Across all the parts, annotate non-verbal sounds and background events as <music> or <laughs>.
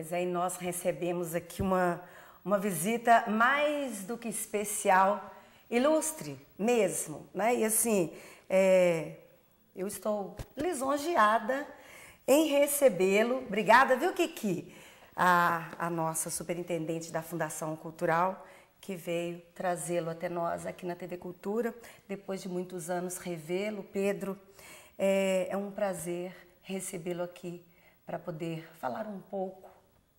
Pois aí é, nós recebemos aqui uma, uma visita mais do que especial, ilustre mesmo, né? E assim, é, eu estou lisonjeada em recebê-lo. Obrigada, viu, Kiki? A, a nossa superintendente da Fundação Cultural, que veio trazê-lo até nós aqui na TV Cultura, depois de muitos anos revê-lo. Pedro, é, é um prazer recebê-lo aqui para poder falar um pouco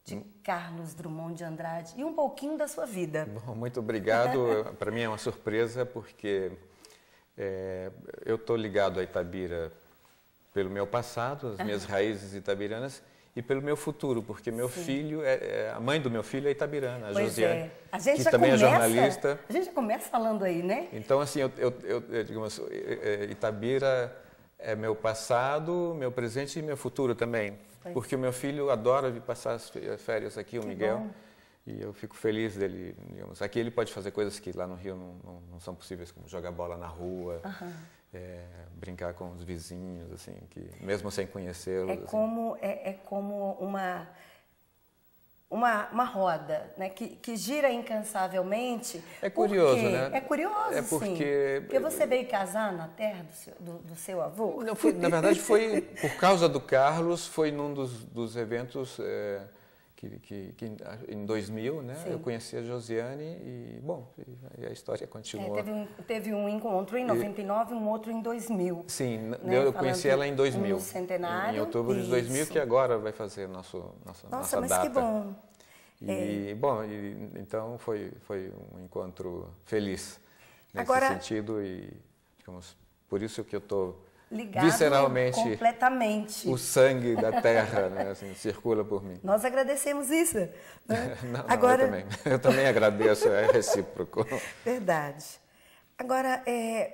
de Carlos Drummond de Andrade e um pouquinho da sua vida. Bom, muito obrigado. <laughs> Para mim é uma surpresa porque é, eu estou ligado a Itabira pelo meu passado, as minhas raízes itabiranas e pelo meu futuro, porque meu Sim. filho, é, é, a mãe do meu filho é itabirana, a é. Josiane, é. a gente que já também é começa, é jornalista. A gente já começa falando aí, né? Então, assim, eu, eu, eu, eu é, Itabira é meu passado, meu presente e meu futuro também. Porque o meu filho adora vir passar as férias aqui, o que Miguel. Bom. E eu fico feliz dele, digamos. Aqui ele pode fazer coisas que lá no Rio não, não, não são possíveis, como jogar bola na rua, uhum. é, brincar com os vizinhos, assim, que mesmo sem conhecê-los. É, assim. é, é como uma uma, uma roda, né? Que, que gira incansavelmente. É curioso, né? É curioso, é porque... Sim. Porque você veio casar na terra do seu, do, do seu avô? Não, foi, na verdade foi por causa do Carlos, foi num dos, dos eventos... É que, que, que, em 2000, né? Sim. Eu conheci a Josiane e, bom, e a história é, continuou. É, teve, um, teve, um, encontro em 99 e um outro em 2000. Sim, né? eu Falando conheci ela em 2000. centenário. Em, outubro isso. de 2000, que agora vai fazer nosso, nossa, nossa, nossa mas data. que bom. E, é. bom, e, então foi, foi um encontro feliz nesse agora, sentido e, digamos, por isso que eu estou ligado visceralmente completamente. O sangue da terra né, assim, circula por mim. Nós agradecemos isso. Né? <laughs> não, Agora... eu, também, eu também agradeço, é recíproco. <laughs> Verdade. Agora, é,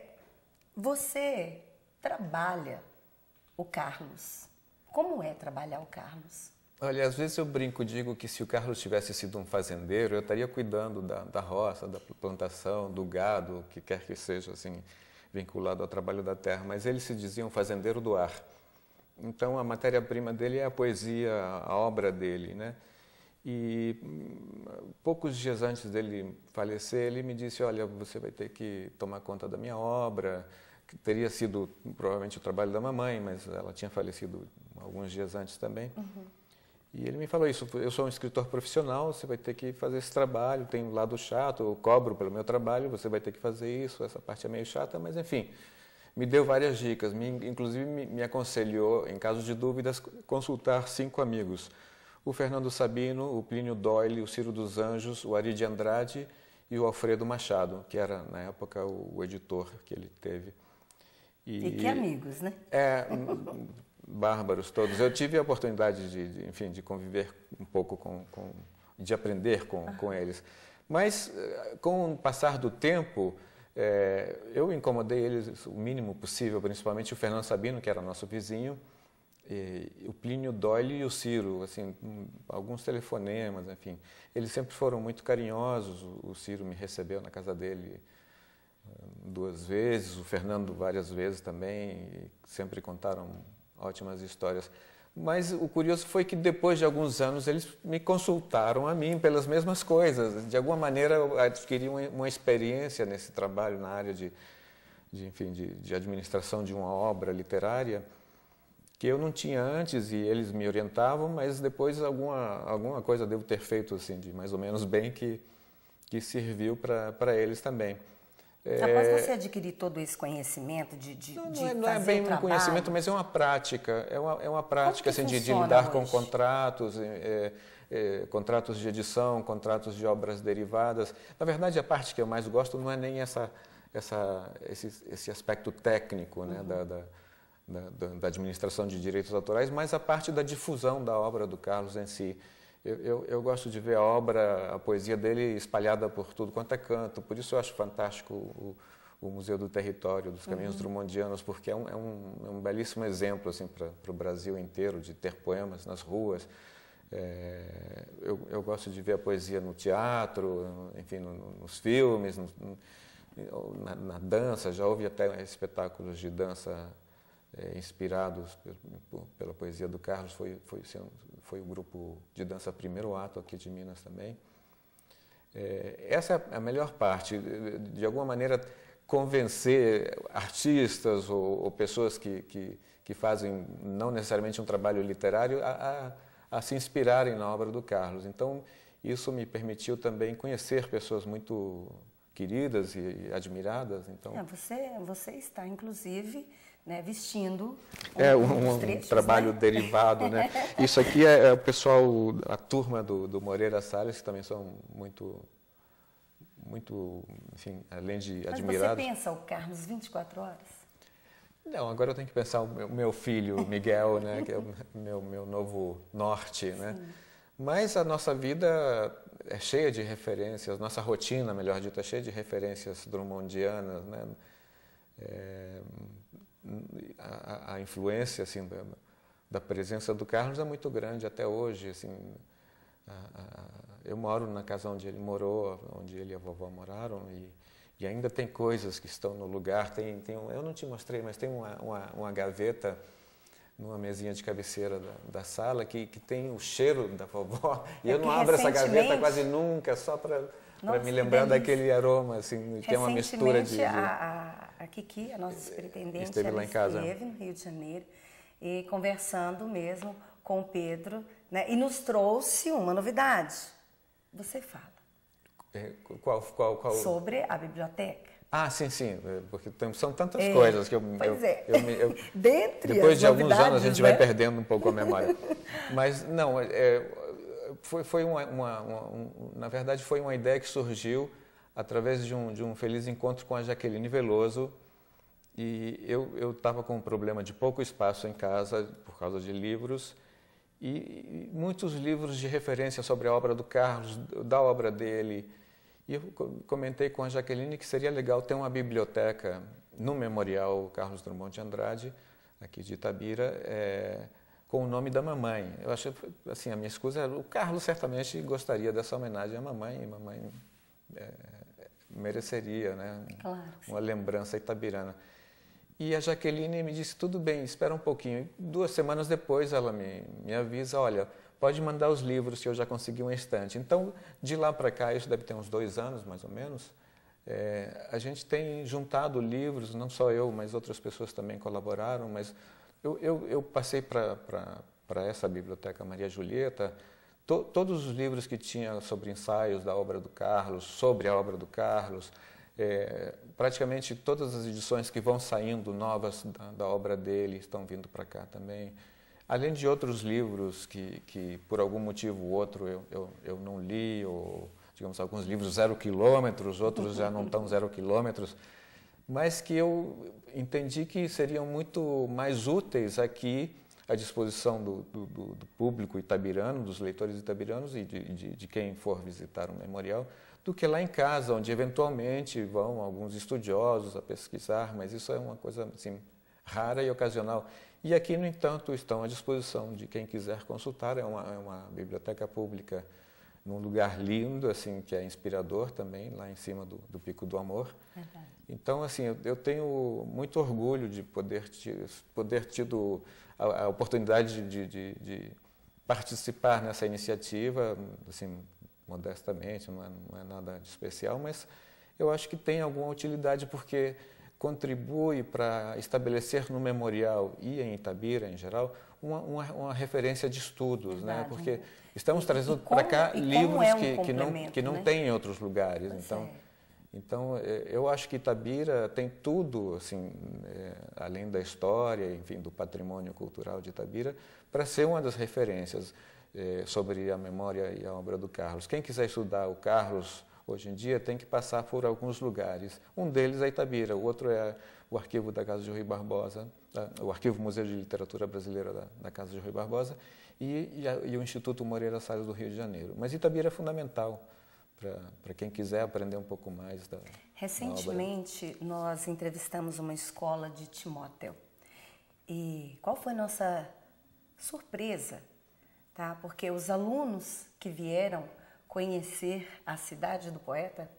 você trabalha o Carlos. Como é trabalhar o Carlos? Olha, às vezes eu brinco, digo que se o Carlos tivesse sido um fazendeiro, eu estaria cuidando da, da roça, da plantação, do gado, o que quer que seja, assim vinculado ao trabalho da terra, mas eles se diziam fazendeiro do ar. Então a matéria-prima dele é a poesia, a obra dele, né? E hum, poucos dias antes dele falecer, ele me disse: Olha, você vai ter que tomar conta da minha obra. Que teria sido provavelmente o trabalho da mamãe, mas ela tinha falecido alguns dias antes também. Uhum. E ele me falou isso, eu sou um escritor profissional, você vai ter que fazer esse trabalho, tem um lado chato, eu cobro pelo meu trabalho, você vai ter que fazer isso, essa parte é meio chata, mas enfim, me deu várias dicas, me, inclusive me, me aconselhou, em caso de dúvidas, consultar cinco amigos, o Fernando Sabino, o Plínio Doyle, o Ciro dos Anjos, o Ari de Andrade e o Alfredo Machado, que era, na época, o, o editor que ele teve. E, e que amigos, né? É, <laughs> bárbaros todos. Eu tive a oportunidade de, de enfim, de conviver um pouco com, com de aprender com, com eles. Mas eh, com o passar do tempo, é, eu incomodei eles o mínimo possível, principalmente o Fernando Sabino, que era nosso vizinho, e, o Plínio Doyle e o Ciro, assim, hum, alguns telefonemas, enfim. Eles sempre foram muito carinhosos, o, o Ciro me recebeu na casa dele hum, duas vezes, o Fernando várias vezes também, sempre contaram ótimas histórias. Mas o curioso foi que depois de alguns anos eles me consultaram a mim pelas mesmas coisas. De alguma maneira eu adquiri uma, experiência nesse trabalho na área de, de enfim, de, de, administração de uma obra literária que eu não tinha antes e eles me orientavam, mas depois alguma, alguma coisa devo ter feito assim de mais ou menos bem que, que serviu para eles também. É, Após você adquirir todo esse conhecimento de, de, não, de não, é, é bem um conhecimento, mas é uma prática. É uma, é uma prática assim, de, de, lidar hoje? com contratos, é, é, é, contratos de edição, contratos de obras derivadas. Na verdade, a parte que eu mais gosto não é nem essa, essa, esse, esse aspecto técnico né, uhum. da, da da, da, administração de direitos autorais, mas a parte da difusão da obra do Carlos em si. Eu, eu, eu, gosto de ver a obra, a poesia dele espalhada por tudo quanto é canto, por isso eu acho fantástico o, o Museu do Território, dos Caminhos uhum. Drummondianos, porque é um, é um, é um belíssimo exemplo assim, para o Brasil inteiro de ter poemas nas ruas. É, eu, eu, gosto de ver a poesia no teatro, enfim, no, no, nos filmes, no, na, na dança. Já houve até espetáculos de dança é, inspirados pela poesia do Carlos, foi, foi, foi o grupo de dança Primeiro Ato aqui de Minas também. É, essa é a melhor parte, de, de alguma maneira convencer artistas ou, ou pessoas que, que, que, fazem não necessariamente um trabalho literário a, a, a se inspirarem na obra do Carlos. Então, isso me permitiu também conhecer pessoas muito queridas e admiradas. Então, é, você, você está, inclusive, né, vestindo. Um, é um, um trechos, né? trabalho né? derivado, né? <laughs> Isso aqui é, é, o pessoal, a turma do, do Moreira Salles, que também são muito, muito, enfim, além de Mas admirados. Você pensa o Carlos 24 horas? Não, agora eu tenho que pensar o meu, meu filho Miguel, né, que é o meu, meu novo norte, né? Sim. Mas a nossa vida é cheia de referências, nossa rotina, melhor dito, é cheia de referências drummondianas, né? É, a, a influência assim da, da, presença do Carlos é muito grande até hoje assim a, a, eu moro na casa onde ele morou onde ele e a vovó moraram e, e ainda tem coisas que estão no lugar tem, tem um, eu não te mostrei mas tem uma, uma, uma gaveta numa mesinha de cabeceira da, da, sala que, que tem o cheiro da vovó <laughs> e é eu não abro essa gaveta quase nunca só para para me lembrar daquele aroma, assim, que é uma mistura de. A, a, a Kiki, a nossa superintendente, esteve lá em casa. Esteve no Rio de Janeiro e conversando mesmo com o Pedro, né? E nos trouxe uma novidade. Você fala. É, qual, qual, qual? Sobre a biblioteca. Ah, sim, sim, é, porque são tantas é, coisas que eu. Pois eu, é. Eu, eu, <laughs> Dentre depois de alguns anos a gente né? vai perdendo um pouco a memória. <laughs> Mas não, é, é foi, foi uma, uma, uma um, na verdade, foi uma ideia que surgiu através de um, de um feliz encontro com a Jaqueline Veloso. E eu estava com um problema de pouco espaço em casa por causa de livros e, e muitos livros de referência sobre a obra do Carlos, da obra dele. E eu comentei com a Jaqueline que seria legal ter uma biblioteca no Memorial Carlos Drummond de Andrade, aqui de Itabira, é, com o nome da mamãe. Eu acho assim, a minha escusa é o Carlos certamente gostaria dessa homenagem à mamãe, e mamãe é, mereceria, né? Claro. Uma lembrança itabirana. E a Jaqueline me disse, tudo bem, espera um pouquinho. duas semanas depois ela me, me avisa, olha, pode mandar os livros que eu já consegui um estante. Então, de lá para cá, isso deve ter uns dois anos, mais ou menos, é, a gente tem juntado livros, não só eu, mas outras pessoas também colaboraram, mas eu, eu, eu passei para essa biblioteca Maria Julieta to, todos os livros que tinha sobre ensaios da obra do Carlos, sobre a obra do Carlos, é, praticamente todas as edições que vão saindo novas da, da obra dele estão vindo para cá também. Além de outros livros que, que por algum motivo ou outro, eu, eu, eu não li, ou, digamos, alguns livros zero quilômetros, outros já não estão zero quilômetros mas que eu entendi que seriam muito mais úteis aqui à disposição do, do, do público itabirano, dos leitores itabiranos e de, de, de quem for visitar o memorial, do que lá em casa, onde eventualmente vão alguns estudiosos a pesquisar, mas isso é uma coisa assim, rara e ocasional. E aqui, no entanto, estão à disposição de quem quiser consultar, é uma, é uma biblioteca pública num lugar lindo, assim, que é inspirador também, lá em cima do, do Pico do Amor. Verdade. Então, assim, eu, eu, tenho muito orgulho de poder, poder tido a, a oportunidade de, de, de, participar nessa iniciativa, assim, modestamente, não é, não é nada de especial, mas eu acho que tem alguma utilidade, porque contribui para estabelecer no memorial e em Itabira, em geral, uma, uma, uma referência de estudos, né? Verdade, né? porque estamos e, trazendo para cá livros é um que, que, não, que não né? tem em outros lugares. então, é. Então, é, eu acho que Itabira tem tudo, assim, é, além da história, enfim, do patrimônio cultural de Itabira, para ser uma das referências é, sobre a memória e a obra do Carlos. Quem quiser estudar o Carlos hoje em dia tem que passar por alguns lugares. Um deles é Itabira, o outro é o arquivo da Casa de Rui Barbosa, o arquivo Museu de Literatura Brasileira da, da Casa de Rui Barbosa e, e, a, e, o Instituto Moreira Salles do Rio de Janeiro. Mas Itabira é fundamental para quem quiser aprender um pouco mais da Recentemente, nós entrevistamos uma escola de Timóteo. E qual foi nossa surpresa? Tá? Porque os alunos que vieram conhecer a cidade do poeta,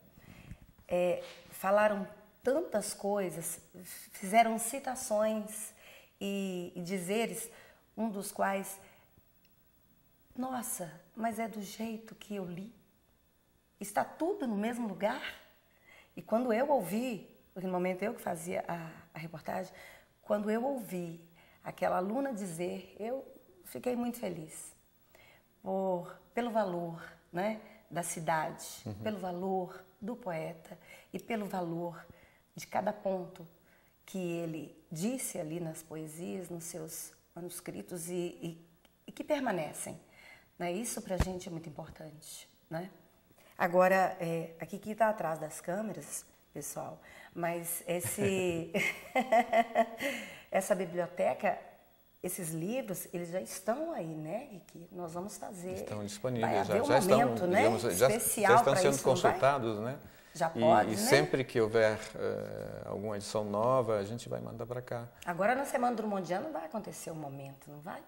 é, falaram tantas coisas, fizeram citações e, e dizeres, um dos quais, nossa, mas é do jeito que eu li. Está tudo no mesmo lugar? E quando eu ouvi, no momento eu que fazia a, a reportagem, quando eu ouvi aquela aluna dizer, eu fiquei muito feliz por, pelo valor, né, da cidade, uhum. pelo valor do poeta e pelo valor de cada ponto que ele disse ali nas poesias, nos seus manuscritos e, e, e que permanecem. Né? Isso para a gente é muito importante. Né? Agora, é, aqui que está atrás das câmeras, pessoal, mas esse, <laughs> <laughs> essa biblioteca esses livros, eles já estão aí, né, Rick? Nós vamos fazer. Estão disponíveis, já, um já, momento, estão, né? digamos, já, já, estão sendo isso, consultados, né? Já pode, e, e né? sempre que houver uh, alguma edição nova, a gente vai mandar para cá. Agora na Semana do Mundiano vai acontecer o um momento, não vai?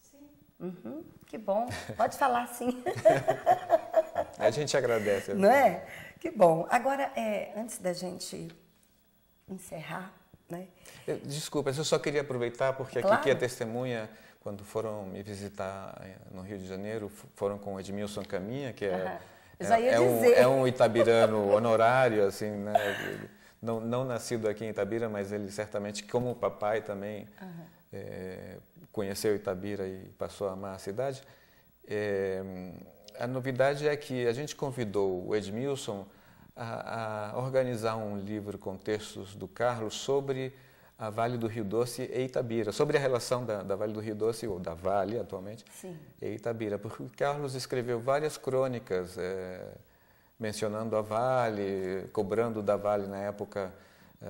Sim. Uhum, que bom. Pode falar, sim. <laughs> a gente agradece. Não é? Que bom. Agora, é, antes da gente encerrar, né? Desculpa, eu só queria aproveitar, porque é claro. aqui é testemunha, quando foram me visitar eh, no Rio de Janeiro, foram com o Edmilson Caminha, que é, uhum. é, é, um, é, um, <laughs> itabirano honorário, assim, né? não, não, nascido aqui em Itabira, mas ele certamente, como o papai também, uhum. é, conheceu Itabira e passou a amar a cidade. Eh, a novidade é que a gente convidou o Edmilson a, a organizar um livro com textos do Carlos sobre a Vale do Rio Doce e Itabira, sobre a relação da, da Vale do Rio Doce, ou da Vale atualmente, Sim. e Itabira, porque o Carlos escreveu várias crônicas é, mencionando a Vale, cobrando da Vale na época é,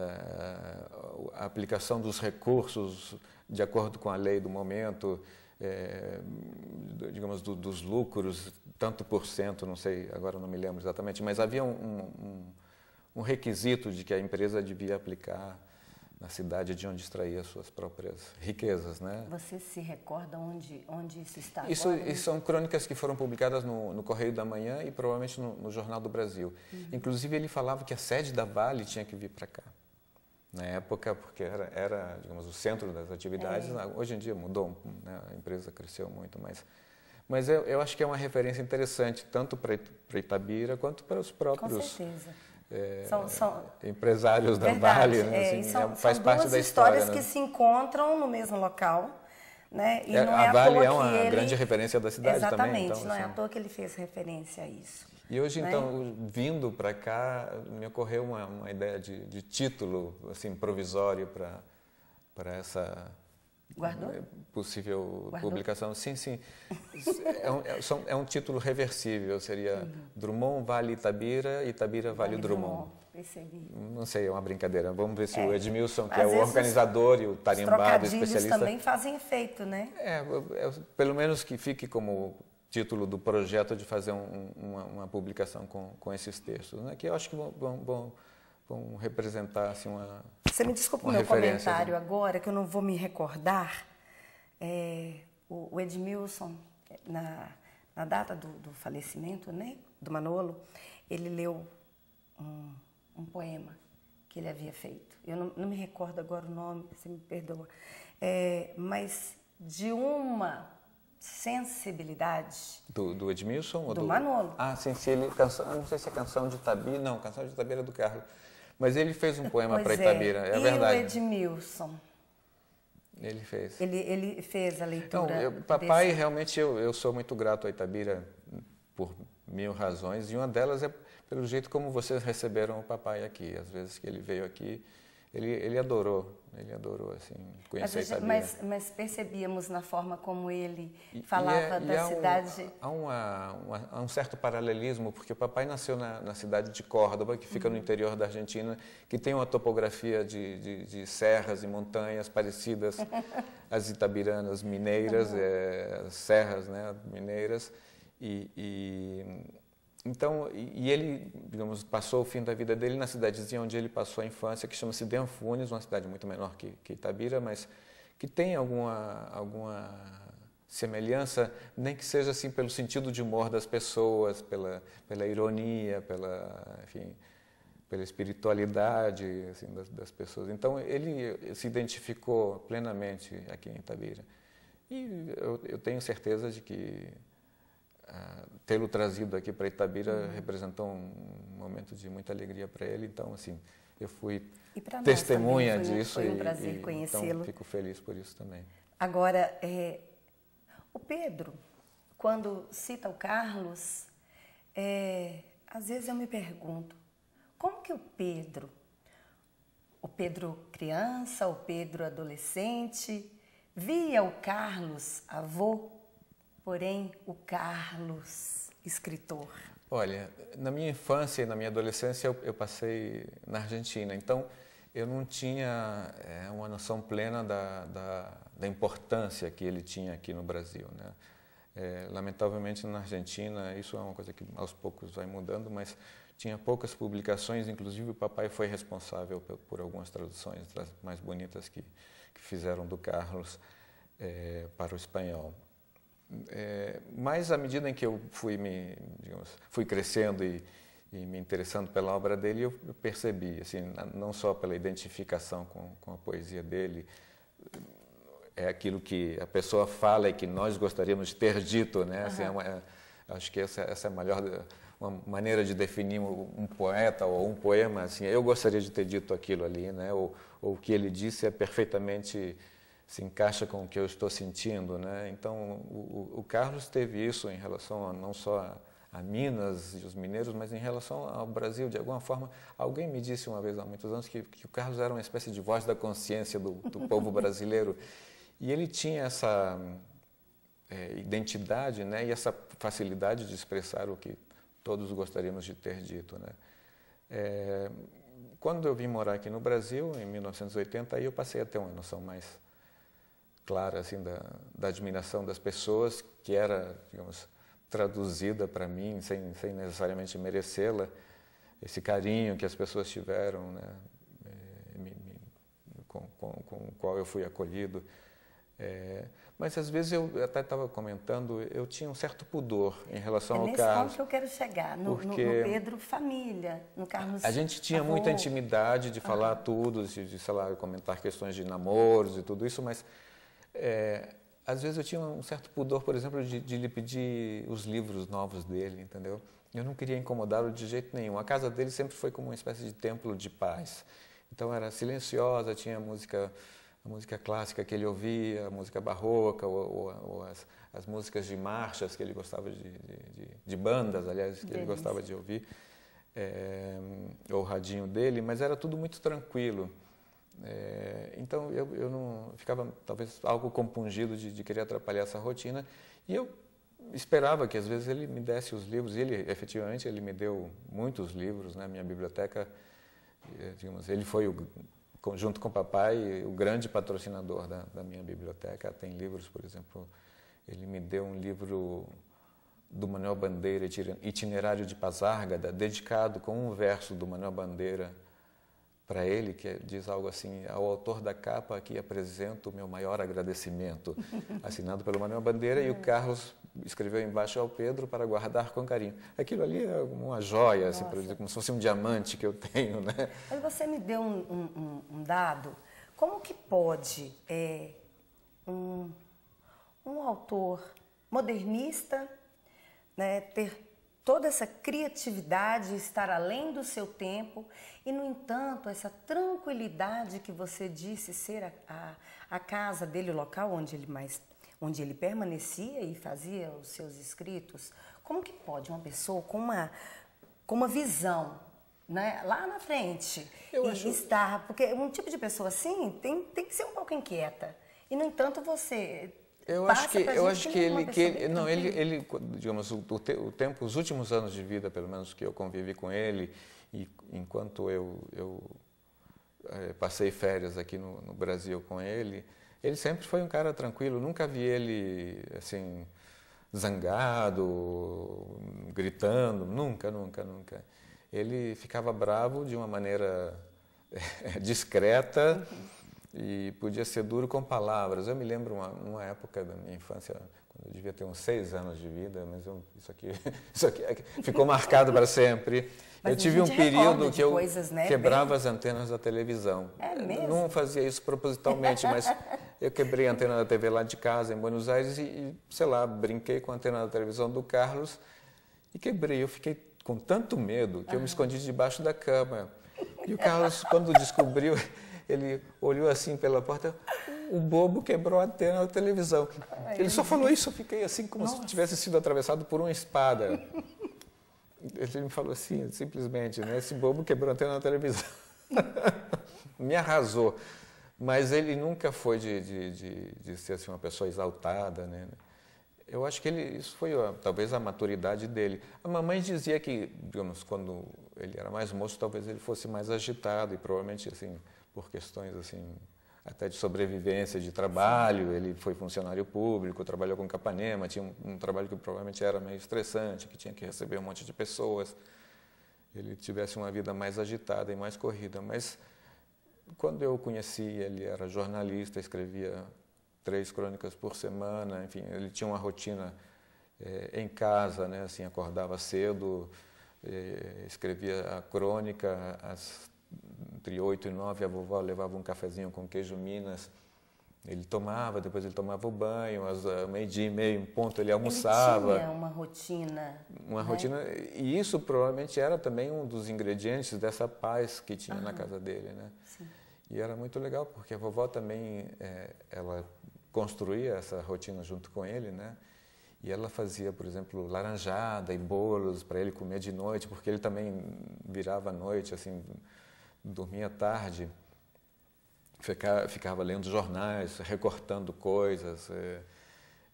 a aplicação dos recursos de acordo com a lei do momento, é, digamos, do, dos lucros, tanto por cento, não sei, agora não me lembro exatamente, mas havia um, um, um requisito de que a empresa devia aplicar na cidade de onde extraía suas próprias riquezas, né? Você se recorda onde, onde isso está? Isso, agora, né? isso são crônicas que foram publicadas no, no Correio da Manhã e provavelmente no, no Jornal do Brasil. Uhum. Inclusive ele falava que a sede da Vale tinha que vir para cá na época, porque era, era digamos, o centro das atividades. É. Hoje em dia mudou, né? a empresa cresceu muito, mas, mas eu, eu, acho que é uma referência interessante, tanto para Itabira quanto para os próprios... Com certeza. É, são, são, empresários da Vale, né? É, assim, é, são, faz são parte da história. histórias né? que se encontram no mesmo local. Né? E é, não a é Vale é uma ele... grande referência da cidade então, Exatamente, também. Exatamente, então, não é assim... é à toa que ele fez referência a isso. E hoje, né? então, vindo para cá, me ocorreu uma, uma ideia de, de, título assim, provisório para essa Guardou? Eh, possível Guardou? publicação. Sim, sim. É um, é, são, é um título reversível, seria uhum. Drummond vale Itabira, Itabira vale, vale Drummond. Percebi. Não sei, é uma brincadeira. Vamos ver se é, o Edmilson, que é o organizador os, e o tarimbado os especialista. também fazem efeito, né? É, pelo menos que fique como título do projeto de fazer um, uma, uma, publicação com, com esses textos, né? que eu acho que vão, vão, vão representar assim, uma. Você me desculpa o meu né? comentário né? agora, que eu não vou me recordar. É, o, Edmilson, na, na data do, do, falecimento né, do Manolo, ele leu um, um, poema que ele havia feito. Eu não, não me recordo agora o nome, você me perdoa. É, mas de uma Sensibilidade. Do, do Edmilson? Ou do, do Manolo. Ah, ele Canção, não sei se é canção de Tabi, não, canção de Tabira do Carlos. Mas ele fez um poema para é. Itabira, é, é e verdade. E o Edmilson? Ele fez. Ele, ele fez a leitura. Então, eu, papai, desse... realmente, eu, eu sou muito grato a Itabira por mil razões, e uma delas é pelo jeito como vocês receberam o papai aqui. Às vezes que ele veio aqui, ele, ele adorou, ele adorou assim conhecer a Itabira. Mas, mas, percebíamos na forma como ele falava e, e é, da há cidade. Um, há, uma, uma, há, um certo paralelismo porque o papai nasceu na, na cidade de Córdoba, que fica uhum. no interior da Argentina, que tem uma topografia de, de, de serras e montanhas parecidas <laughs> às itabiranas mineiras, uhum. é, eh, as serras, né, mineiras e, e então, e ele, digamos, passou o fim da vida dele na cidadezinha onde ele passou a infância, que chama-se Denfunes, uma cidade muito menor que, que Itabira, mas que tem alguma, alguma semelhança, nem que seja assim pelo sentido de humor das pessoas, pela, pela ironia, pela, enfim, pela espiritualidade assim, das, das, pessoas. Então ele se identificou plenamente aqui em Itabira. E eu, eu tenho certeza de que ah, tê-lo trazido aqui para Itabira uhum. representou um momento de muita alegria para ele. Então, assim, eu fui testemunha nós, né? disso. Foi um e, prazer então conhecê-lo. Então, fico feliz por isso também. Agora, é, o Pedro, quando cita o Carlos, é, às vezes eu me pergunto, como que o Pedro, o Pedro criança, o Pedro adolescente, via o Carlos, avô, porém o Carlos, escritor? Olha, na minha infância e na minha adolescência eu, eu passei na Argentina, então eu não tinha é, uma noção plena da, da, da, importância que ele tinha aqui no Brasil. Né? É, lamentavelmente na Argentina, isso é uma coisa que aos poucos vai mudando, mas tinha poucas publicações, inclusive o papai foi responsável por, por algumas traduções das mais bonitas que, que fizeram do Carlos é, para o espanhol. É, mas à medida em que eu fui me, digamos, fui crescendo e, e, me interessando pela obra dele, eu percebi, assim, não só pela identificação com, com a poesia dele, é aquilo que a pessoa fala e que nós gostaríamos de ter dito, né? Uhum. Assim, é uma, é, acho que essa, essa é a melhor uma maneira de definir um poeta ou um poema, assim, eu gostaria de ter dito aquilo ali, né? Ou, ou o que ele disse é perfeitamente se encaixa com o que eu estou sentindo, né? Então o, o Carlos teve isso em relação a, não só a, a Minas e os mineiros, mas em relação ao Brasil, de alguma forma, alguém me disse uma vez há muitos anos que, que o Carlos era uma espécie de voz da consciência do, do povo brasileiro e ele tinha essa é, identidade, né? E essa facilidade de expressar o que todos gostaríamos de ter dito, né? É, quando eu vim morar aqui no Brasil, em 1980, aí eu passei a ter uma noção mais clara assim da, da admiração das pessoas que era, digamos, traduzida para mim sem, sem necessariamente merecê-la, esse carinho que as pessoas tiveram, né, eh, me, me, com, com, com, o qual eu fui acolhido. É, mas às vezes eu até estava comentando, eu tinha um certo pudor em relação é ao carro. É nesse que eu quero chegar, no, porque no, no Pedro família, no Carlos. A gente tinha avô. muita intimidade de falar uhum. tudo, de, de lá, comentar questões de namoros e tudo isso, mas é, às vezes eu tinha um certo pudor, por exemplo, de, de, lhe pedir os livros novos dele, entendeu? Eu não queria incomodá-lo de jeito nenhum. A casa dele sempre foi como uma espécie de templo de paz. Então era silenciosa, tinha música, a música clássica que ele ouvia, a música barroca, ou, ou, ou as, as, músicas de marchas que ele gostava de, de, de bandas, aliás, que Delícia. ele gostava de ouvir, é, ou o radinho dele, mas era tudo muito tranquilo. É, então eu, eu não ficava talvez algo compungido de, de, querer atrapalhar essa rotina e eu esperava que às vezes ele me desse os livros e ele efetivamente ele me deu muitos livros na né? minha biblioteca é, digamos ele foi o, junto com o papai o grande patrocinador da, da minha biblioteca tem livros por exemplo ele me deu um livro do Manuel Bandeira itinerário de Pazárgada dedicado com um verso do Manuel Bandeira para ele, que é, diz algo assim, ao autor da capa aqui apresento o meu maior agradecimento, <laughs> assinado pelo Manuel Bandeira, e o é. Carlos escreveu embaixo ao Pedro para guardar com carinho. Aquilo ali é uma joia, assim, dizer, como se fosse um diamante que eu tenho. Né? Mas você me deu um, um, um dado, como que pode é, um, um autor modernista né, ter toda essa criatividade, estar além do seu tempo e, no entanto, essa tranquilidade que você disse ser a, a, a casa dele, o local onde ele mais onde ele permanecia e fazia os seus escritos, como que pode uma pessoa com uma, com uma visão né, lá na frente Eu e acho... estar, porque um tipo de pessoa assim tem, tem que ser um pouco inquieta. E, no entanto, você eu acho que eu acho que ele que ele, não ele ele digamos o, o, tempo os últimos anos de vida pelo menos que eu convivi com ele e enquanto eu eu é, passei férias aqui no, no, Brasil com ele ele sempre foi um cara tranquilo nunca vi ele assim zangado gritando nunca nunca nunca ele ficava bravo de uma maneira <laughs> eh, discreta uhum e podia ser duro com palavras. Eu me lembro uma, uma época da minha infância, quando eu devia ter uns seis anos de vida, mas eu, isso, aqui, <laughs> isso aqui é ficou marcado para sempre. <laughs> Mas eu tive um período que eu coisas, né? quebrava Bem... as antenas da televisão. É mesmo? Não fazia isso propositalmente, mas <laughs> eu quebrei a antena da TV lá de casa, em Buenos Aires, e, e sei lá, brinquei com a antena da televisão do Carlos e quebrei. Eu fiquei com tanto medo que eu me ah. escondi debaixo da cama. E o Carlos, quando descobriu, ele olhou assim pela porta, o bobo quebrou a antena da televisão. Ele só falou isso, eu fiquei assim como Nossa. se tivesse sido atravessado por uma espada. Ele me falou assim, simplesmente, né? Esse bobo quebrou a antena da televisão. <laughs> me arrasou. Mas ele nunca foi de, de, de, de ser assim, uma pessoa exaltada, né? né. Eu acho que ele, isso foi talvez a maturidade dele. A mamãe dizia que, digamos, quando ele era mais moço, talvez ele fosse mais agitado e provavelmente assim, por questões assim até de sobrevivência de trabalho. Ele foi funcionário público, trabalhou com Capanema, tinha um, um, trabalho que provavelmente era meio estressante, que tinha que receber um monte de pessoas. Ele tivesse uma vida mais agitada e mais corrida. Mas quando eu o conheci, ele era jornalista, escrevia três crônicas por semana, enfim, ele tinha uma rotina é, em casa, né? Assim, acordava cedo, é, escrevia a crônica às entre 8 e 9, a vovó levava um cafezinho com queijo Minas. Ele tomava, depois ele tomava o banho, às eh, meio-dia e meio, um ponto, ele almoçava. Ele tinha uma rotina. Uma né? rotina, e isso provavelmente era também um dos ingredientes dessa paz que tinha uhum. na casa dele, né? Sim. E era muito legal, porque a vovó também, é, ela construía essa rotina junto com ele, né? E ela fazia, por exemplo, laranjada e bolos para ele comer de noite, porque ele também virava à noite, assim, dormia tarde, ficava, ficava lendo jornais, recortando coisas. É,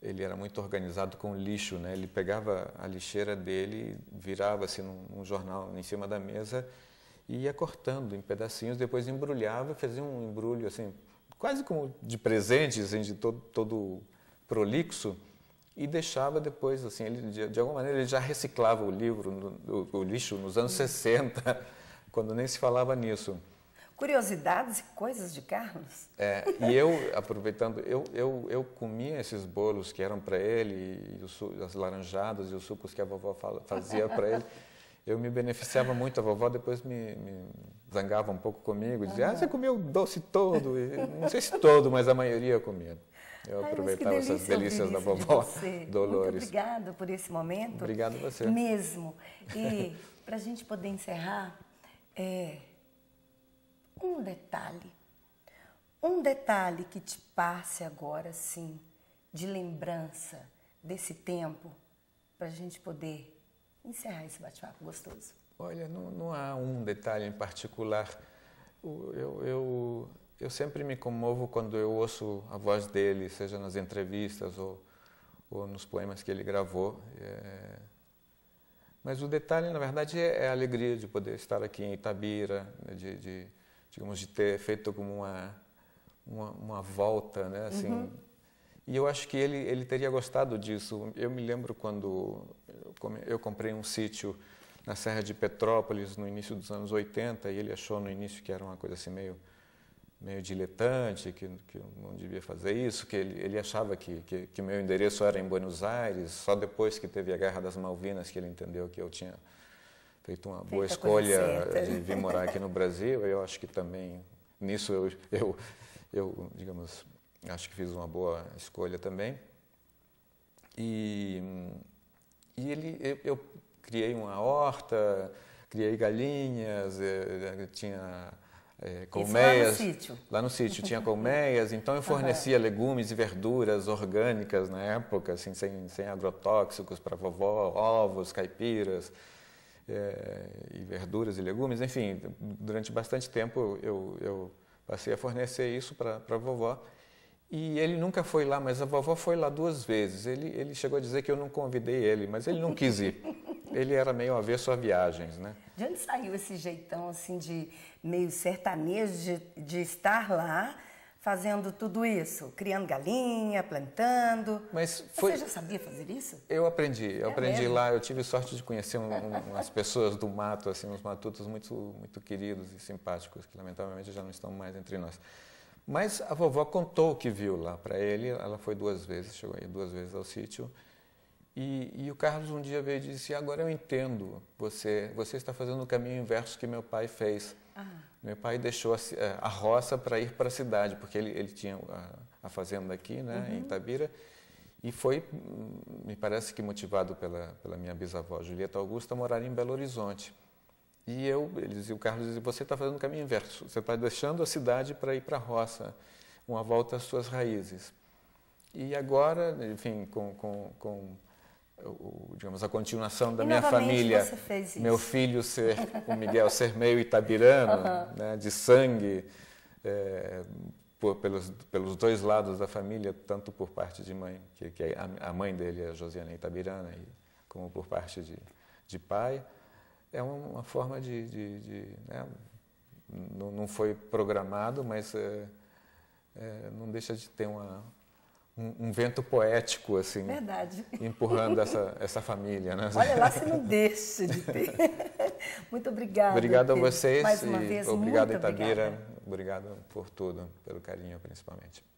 ele era muito organizado com lixo, né? Ele pegava a lixeira dele, virava assim num, num jornal em cima da mesa e ia cortando em pedacinhos, depois embrulhava, fazia um embrulho assim, quase como de presente, assim, de todo, todo prolixo e deixava depois assim, ele de, de alguma maneira ele já reciclava o livro, no, o, o, lixo nos anos 60 quando nem se falava nisso. Curiosidades e coisas de Carlos? É, e eu, aproveitando, eu, eu, eu comia esses bolos que eram para ele, e as laranjadas e os sucos que a vovó fazia para ele. Eu me beneficiava muito, a vovó depois me, me zangava um pouco comigo, dizia, ah, você comeu o doce todo, e, não sei se todo, mas a maioria eu comia. Eu Ai, aproveitava delícia, essas delícias da vovó <laughs> Dolores. Muito obrigado por esse momento. Obrigado a você. Mesmo. E para a gente poder encerrar, é um detalhe. Um detalhe que te passe agora, sim, de lembrança desse tempo, para a gente poder encerrar esse bate-papo gostoso. Olha, não, não, há um detalhe em particular. Eu, eu, eu sempre me comovo quando eu ouço a voz dele, seja nas entrevistas ou, ou nos poemas que ele gravou. É mas o detalhe, na verdade, é, é a alegria de poder estar aqui em Itabira, né, de, de digamos, de ter feito como uma, uma, uma volta, né? Assim, uhum. E eu acho que ele, ele teria gostado disso. Eu me lembro quando eu comprei um sítio na Serra de Petrópolis no início dos anos 80 e ele achou no início que era uma coisa assim meio meio diletante, que, que eu não devia fazer isso, que ele, ele achava que, que, que, o meu endereço era em Buenos Aires, só depois que teve a Guerra das Malvinas que ele entendeu que eu tinha feito uma Feita boa escolha de vir morar aqui no Brasil. Eu acho que também, nisso eu, eu, eu digamos, acho que fiz uma boa escolha também. E, e ele, eu, eu criei uma horta, criei galinhas, eu, eu tinha é, colmeias. Isso lá no sítio. Lá no sítio tinha <laughs> colmeias, então eu fornecia legumes e verduras orgânicas na época, assim, sem, sem agrotóxicos para vovó, ovos, caipiras. É, e verduras e legumes, enfim, durante bastante tempo eu, eu passei a fornecer isso para a vovó. E ele nunca foi lá, mas a vovó foi lá duas vezes. Ele, ele chegou a dizer que eu não convidei ele, mas ele não quis ir. <laughs> Ele era meio avesso a viagens, né? De onde saiu esse jeitão, assim, de meio sertanejo, de, de estar lá fazendo tudo isso? Criando galinha, plantando. Mas foi... você já sabia fazer isso? Eu aprendi. Eu é aprendi mesmo? lá. Eu tive sorte de conhecer um, um, umas pessoas do mato, assim, uns matutos muito, muito queridos e simpáticos, que lamentavelmente já não estão mais entre nós. Mas a vovó contou o que viu lá para ele. Ela foi duas vezes, chegou aí duas vezes ao sítio. E, e, o Carlos um dia veio e disse: Agora eu entendo, você, você está fazendo o caminho inverso que meu pai fez. Ah. Meu pai deixou a, eh, a roça para ir para a cidade, porque ele, ele tinha a, a fazenda aqui, né, uhum. em Itabira, e foi, me parece que motivado pela, pela minha bisavó Julieta Augusta, a morar em Belo Horizonte. E eu, ele dizia, o Carlos dizia: Você está fazendo o caminho inverso, você está deixando a cidade para ir para a roça, uma volta às suas raízes. E agora, enfim, com, com, com o, digamos, a continuação da e minha família. Meu filho ser o Miguel ser meio itabirano, uhum. <laughs> né, de sangue, é, por, pelos, pelos dois lados da família, tanto por parte de mãe, que, que a, a, mãe dele é Josiana Itabirana, e, como por parte de, de pai. É uma, forma de. de, de né, não, não, foi programado, mas é, é, não deixa de ter uma, um, um, vento poético, assim. Verdade. Empurrando essa, <laughs> essa família, né? Olha lá, você não <laughs> deixa de ter. <laughs> muito obrigado. Obrigado a vocês. Mais uma vez, obrigado, muito Itabira. Obrigada. Obrigado por tudo, pelo carinho, principalmente.